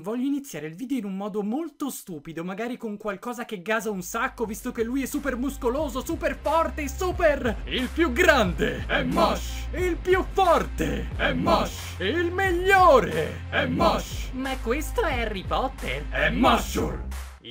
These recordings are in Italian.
voglio iniziare il video in un modo molto stupido, magari con qualcosa che gasa un sacco, visto che lui è super muscoloso, super forte, super... Il più grande è Mosh! Il più forte è Mosh! Il migliore è Mosh! Ma questo è Harry Potter? È Mushroom!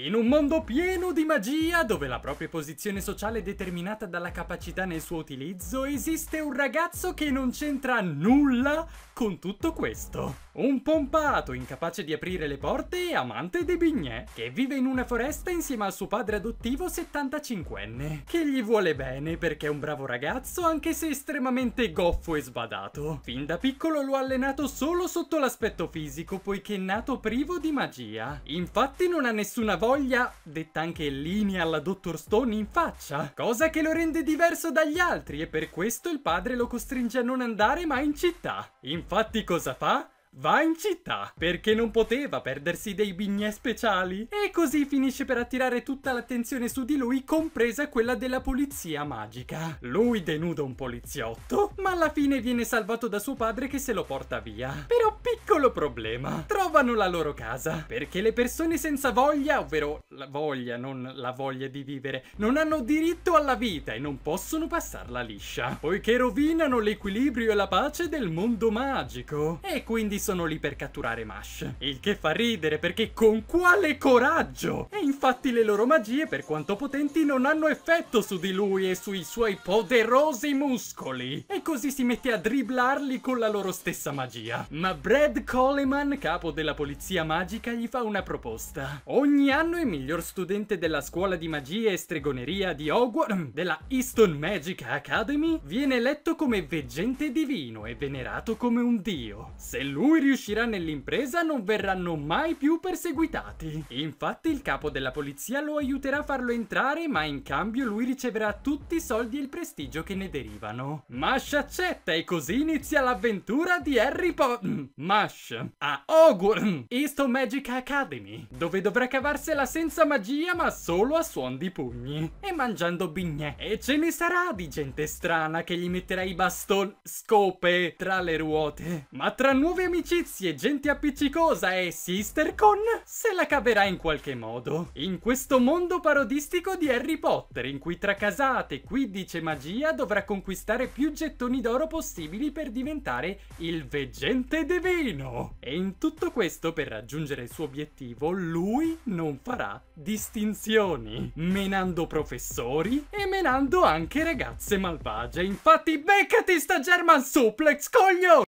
In un mondo pieno di magia, dove la propria posizione sociale è determinata dalla capacità nel suo utilizzo, esiste un ragazzo che non c'entra nulla con tutto questo. Un pompato incapace di aprire le porte e amante dei bignè, che vive in una foresta insieme al suo padre adottivo 75enne, che gli vuole bene perché è un bravo ragazzo anche se estremamente goffo e sbadato. Fin da piccolo lo ha allenato solo sotto l'aspetto fisico poiché è nato privo di magia. Infatti non ha nessuna voglia foglia, detta anche linea alla Dottor Stone, in faccia, cosa che lo rende diverso dagli altri e per questo il padre lo costringe a non andare mai in città. Infatti cosa fa? Va in città, perché non poteva perdersi dei bignè speciali. E così finisce per attirare tutta l'attenzione su di lui, compresa quella della polizia magica. Lui denuda un poliziotto, ma alla fine viene salvato da suo padre che se lo porta via. Però piccolo problema. Trovano la loro casa, perché le persone senza voglia, ovvero la voglia, non la voglia di vivere, non hanno diritto alla vita e non possono passarla liscia, poiché rovinano l'equilibrio e la pace del mondo magico. E quindi sono lì per catturare Mash. Il che fa ridere perché con quale coraggio! E infatti le loro magie, per quanto potenti, non hanno effetto su di lui e sui suoi poderosi muscoli. E così si mette a driblarli con la loro stessa magia. Ma Brad Coleman, capo della polizia magica, gli fa una proposta. Ogni anno il miglior studente della scuola di magia e stregoneria di Hogwarts, mm, della Easton Magic Academy, viene eletto come veggente divino e venerato come un dio. Se lui riuscirà nell'impresa non verranno mai più perseguitati. Infatti il capo della polizia lo aiuterà a farlo entrare ma in cambio lui riceverà tutti i soldi e il prestigio che ne derivano. Mash accetta e così inizia l'avventura di Harry Potter. Mm, Mash Rush a Ogurn Easton Magic Academy, dove dovrà cavarsela senza magia ma solo a suon di pugni e mangiando bignè. E ce ne sarà di gente strana che gli metterà i baston scope tra le ruote. Ma tra nuove amicizie, gente appiccicosa e Sister Con se la caverà in qualche modo. In questo mondo parodistico di Harry Potter, in cui tra casate, qui dice magia dovrà conquistare più gettoni d'oro possibili per diventare il veggente divino. Torino. E in tutto questo, per raggiungere il suo obiettivo, lui non farà distinzioni, menando professori e menando anche ragazze malvagie. Infatti, beccati sta German Suplex, coglione!